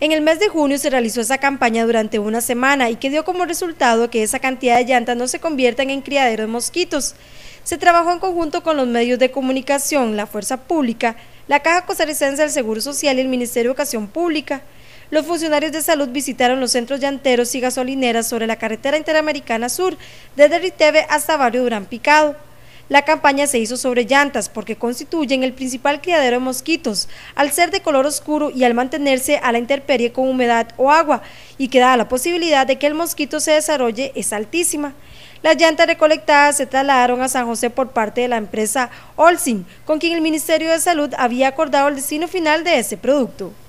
En el mes de junio se realizó esa campaña durante una semana y que dio como resultado que esa cantidad de llantas no se conviertan en criadero de mosquitos. Se trabajó en conjunto con los medios de comunicación, la Fuerza Pública, la Caja Costarricense del Seguro Social y el Ministerio de Educación Pública. Los funcionarios de salud visitaron los centros llanteros y gasolineras sobre la carretera interamericana sur, desde Riteve hasta Barrio Durán Picado. La campaña se hizo sobre llantas porque constituyen el principal criadero de mosquitos, al ser de color oscuro y al mantenerse a la intemperie con humedad o agua, y que da la posibilidad de que el mosquito se desarrolle es altísima. Las llantas recolectadas se trasladaron a San José por parte de la empresa Olsin, con quien el Ministerio de Salud había acordado el destino final de ese producto.